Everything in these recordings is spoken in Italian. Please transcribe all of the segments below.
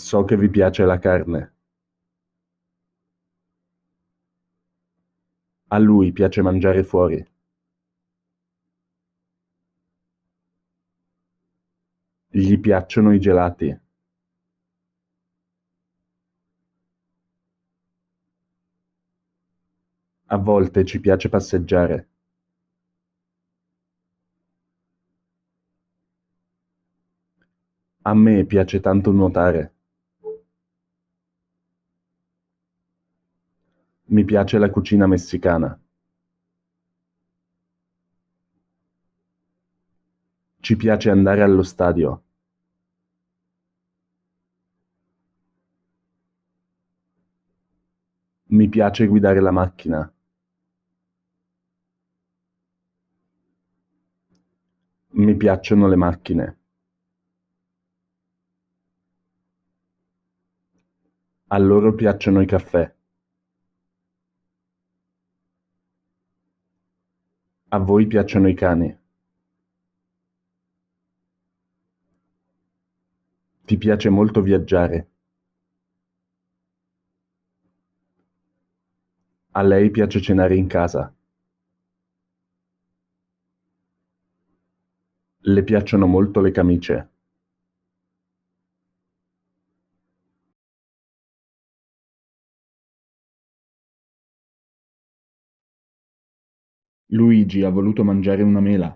So che vi piace la carne. A lui piace mangiare fuori. Gli piacciono i gelati. A volte ci piace passeggiare. A me piace tanto nuotare. Mi piace la cucina messicana. Ci piace andare allo stadio. Mi piace guidare la macchina. Mi piacciono le macchine. A loro piacciono i caffè. A voi piacciono i cani? Ti piace molto viaggiare? A lei piace cenare in casa? Le piacciono molto le camicie? Luigi ha voluto mangiare una mela.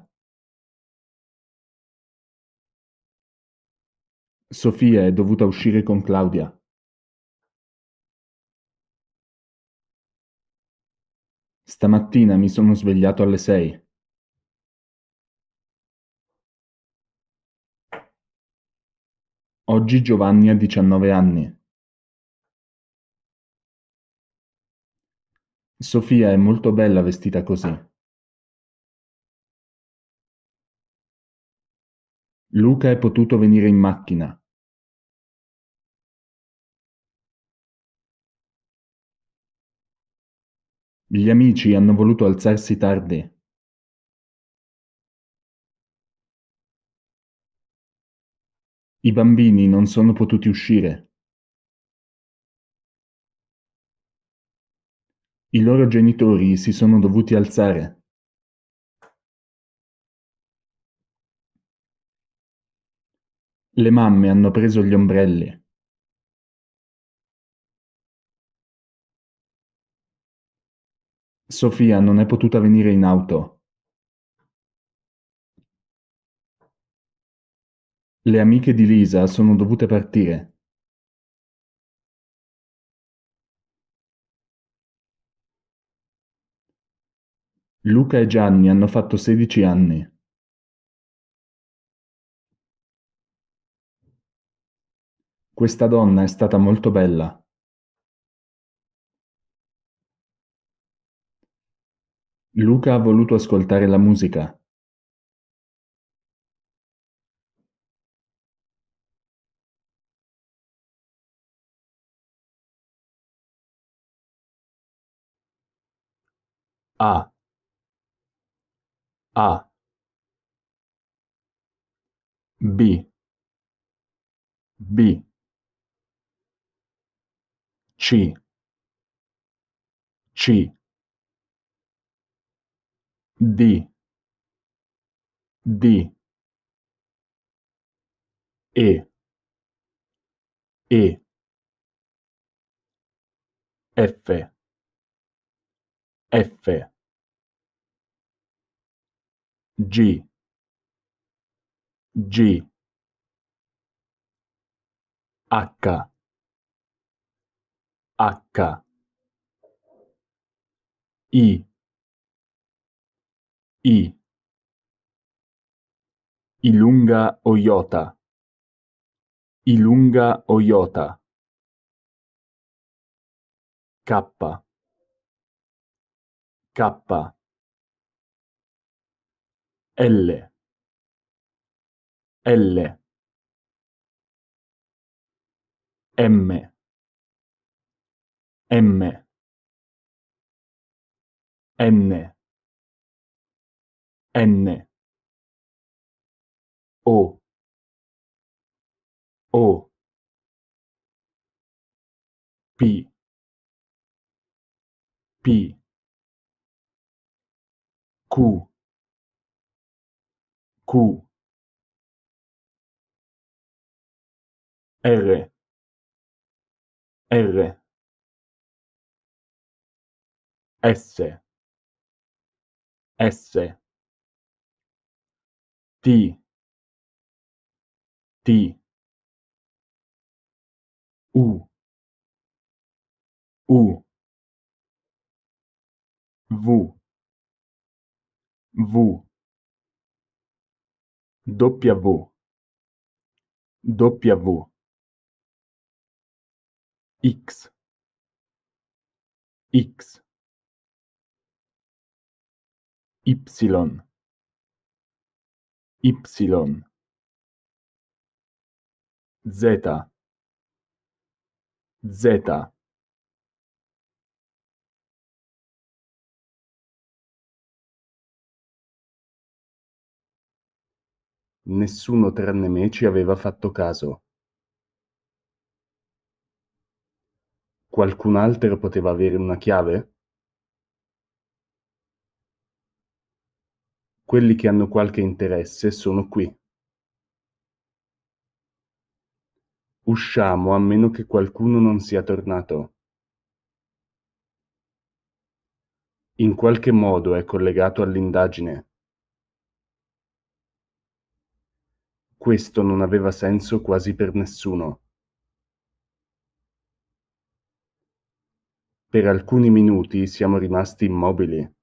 Sofia è dovuta uscire con Claudia. Stamattina mi sono svegliato alle sei. Oggi Giovanni ha 19 anni. Sofia è molto bella vestita così. Luca è potuto venire in macchina. Gli amici hanno voluto alzarsi tardi. I bambini non sono potuti uscire. I loro genitori si sono dovuti alzare. Le mamme hanno preso gli ombrelli. Sofia non è potuta venire in auto. Le amiche di Lisa sono dovute partire. Luca e Gianni hanno fatto 16 anni. Questa donna è stata molto bella. Luca ha voluto ascoltare la musica. A. A. B. B. C C D D E E F F G G H H I I Ilunga Oyota Ilunga Oyota K K L L M M N N O O P P Q Q R R S S T T U U V V W W X X Y. Y. Z. Z. Nessuno tranne me ci aveva fatto caso. Qualcun altro poteva avere una chiave? Quelli che hanno qualche interesse sono qui. Usciamo a meno che qualcuno non sia tornato. In qualche modo è collegato all'indagine. Questo non aveva senso quasi per nessuno. Per alcuni minuti siamo rimasti immobili.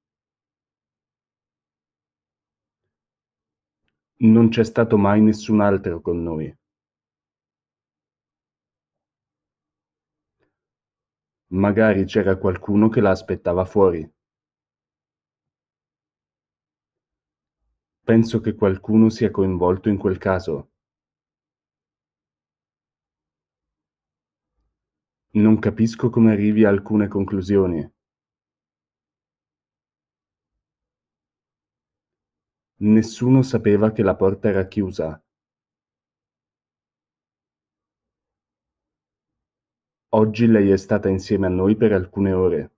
Non c'è stato mai nessun altro con noi. Magari c'era qualcuno che la aspettava fuori. Penso che qualcuno sia coinvolto in quel caso. Non capisco come arrivi a alcune conclusioni. Nessuno sapeva che la porta era chiusa. Oggi lei è stata insieme a noi per alcune ore.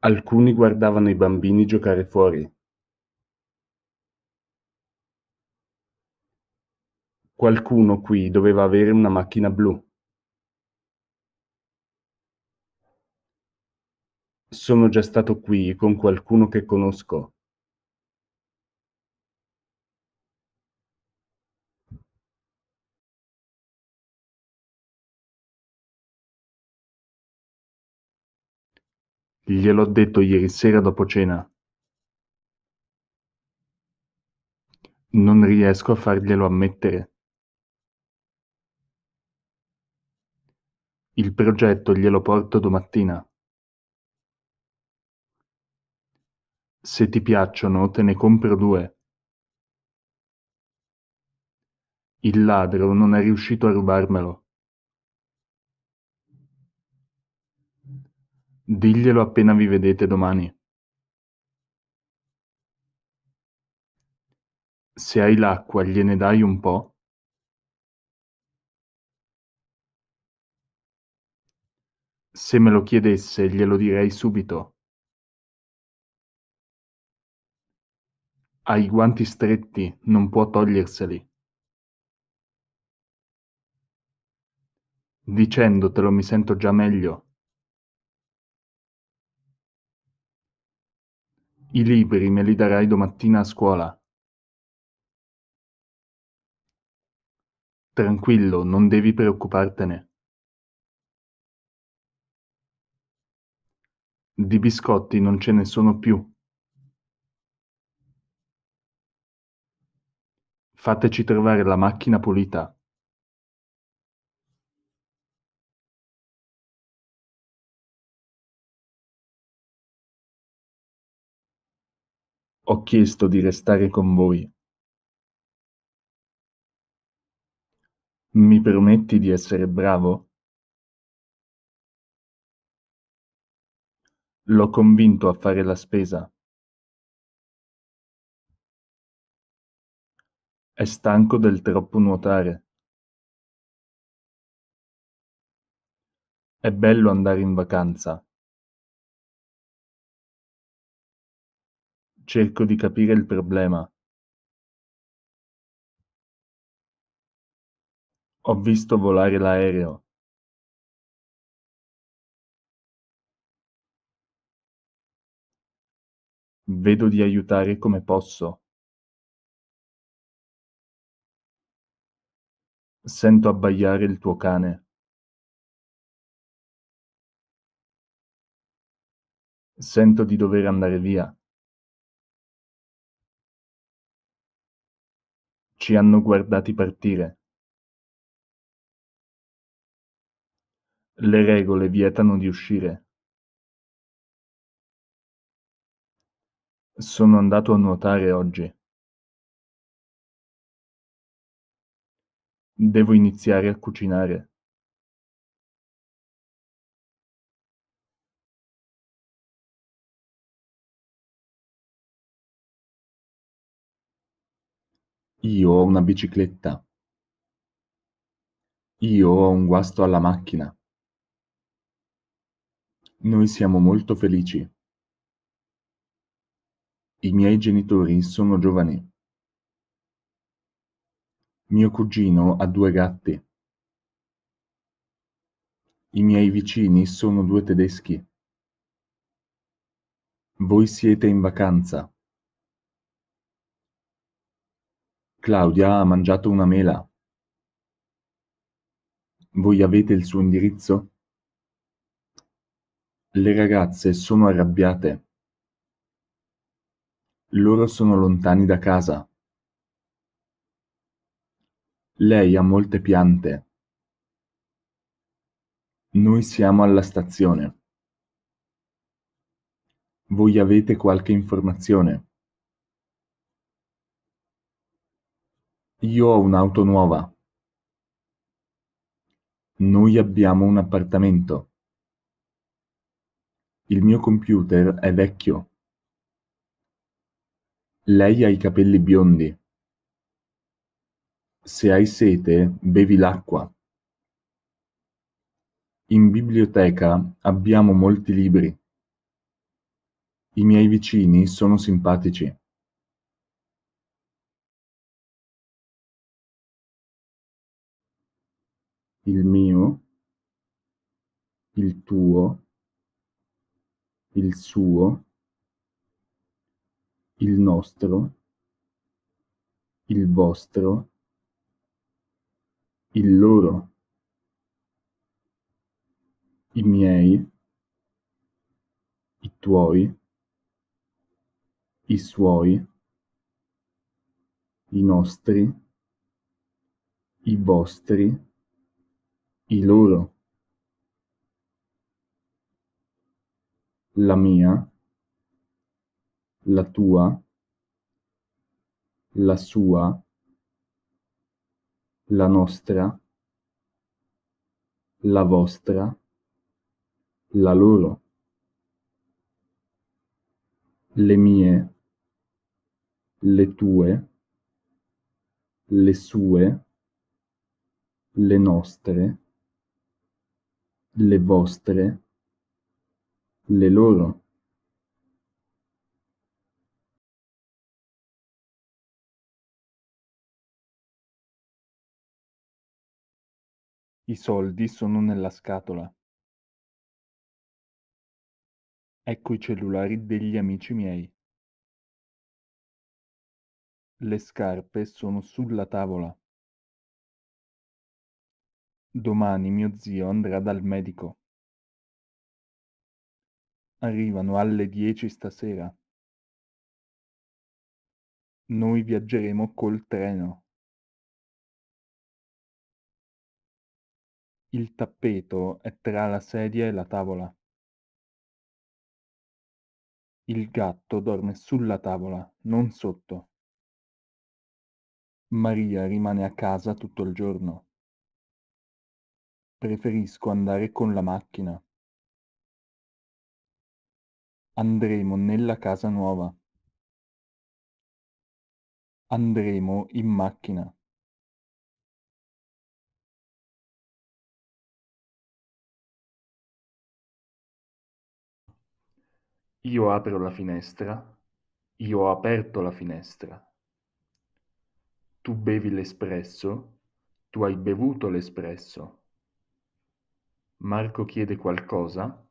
Alcuni guardavano i bambini giocare fuori. Qualcuno qui doveva avere una macchina blu. Sono già stato qui con qualcuno che conosco. Gliel'ho detto ieri sera dopo cena. Non riesco a farglielo ammettere. Il progetto glielo porto domattina. Se ti piacciono te ne compro due. Il ladro non è riuscito a rubarmelo. Diglielo appena vi vedete domani. Se hai l'acqua gliene dai un po'? Se me lo chiedesse glielo direi subito. Ha i guanti stretti, non può toglierseli. Dicendotelo mi sento già meglio. I libri me li darai domattina a scuola. Tranquillo, non devi preoccupartene. Di biscotti non ce ne sono più. Fateci trovare la macchina pulita. Ho chiesto di restare con voi. Mi prometti di essere bravo? L'ho convinto a fare la spesa. È stanco del troppo nuotare. È bello andare in vacanza. Cerco di capire il problema. Ho visto volare l'aereo. Vedo di aiutare come posso. Sento abbaiare il tuo cane. Sento di dover andare via. Ci hanno guardati partire. Le regole vietano di uscire. Sono andato a nuotare oggi. Devo iniziare a cucinare. Io ho una bicicletta. Io ho un guasto alla macchina. Noi siamo molto felici. I miei genitori sono giovani. Mio cugino ha due gatti. I miei vicini sono due tedeschi. Voi siete in vacanza. Claudia ha mangiato una mela. Voi avete il suo indirizzo? Le ragazze sono arrabbiate. Loro sono lontani da casa. Lei ha molte piante. Noi siamo alla stazione. Voi avete qualche informazione? Io ho un'auto nuova. Noi abbiamo un appartamento. Il mio computer è vecchio. Lei ha i capelli biondi. Se hai sete, bevi l'acqua. In biblioteca abbiamo molti libri. I miei vicini sono simpatici. Il mio, il tuo, il suo, il nostro, il vostro, il loro, i miei, i tuoi, i suoi, i nostri, i vostri, i loro, la mia, la tua, la sua, la nostra, la vostra, la loro, le mie, le tue, le sue, le nostre, le vostre, le loro. I soldi sono nella scatola. Ecco i cellulari degli amici miei. Le scarpe sono sulla tavola. Domani mio zio andrà dal medico. Arrivano alle 10 stasera. Noi viaggeremo col treno. Il tappeto è tra la sedia e la tavola. Il gatto dorme sulla tavola, non sotto. Maria rimane a casa tutto il giorno. Preferisco andare con la macchina. Andremo nella casa nuova. Andremo in macchina. Io apro la finestra, io ho aperto la finestra. Tu bevi l'espresso, tu hai bevuto l'espresso. Marco chiede qualcosa,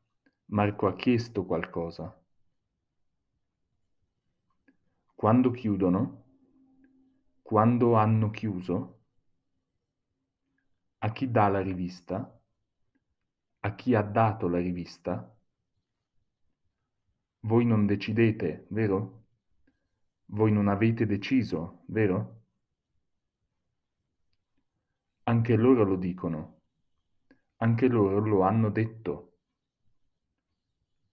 Marco ha chiesto qualcosa. Quando chiudono? Quando hanno chiuso? A chi dà la rivista? A chi ha dato la rivista? Voi non decidete, vero? Voi non avete deciso, vero? Anche loro lo dicono. Anche loro lo hanno detto.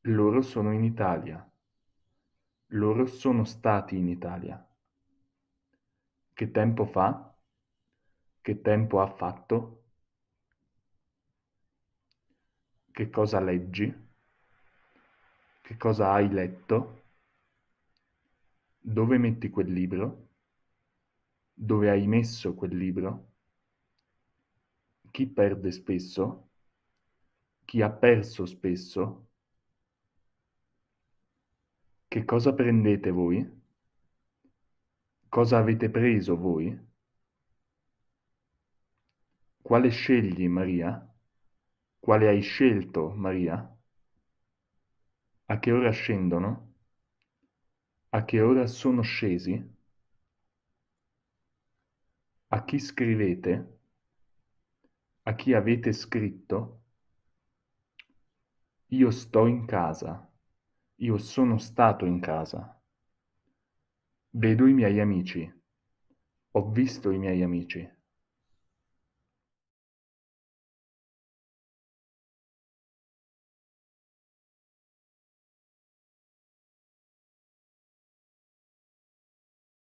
Loro sono in Italia. Loro sono stati in Italia. Che tempo fa? Che tempo ha fatto? Che cosa leggi? Che cosa hai letto? Dove metti quel libro? Dove hai messo quel libro? Chi perde spesso? Chi ha perso spesso? Che cosa prendete voi? Cosa avete preso voi? Quale scegli, Maria? Quale hai scelto, Maria? A che ora scendono? A che ora sono scesi? A chi scrivete? A chi avete scritto? Io sto in casa. Io sono stato in casa. Vedo i miei amici. Ho visto i miei amici.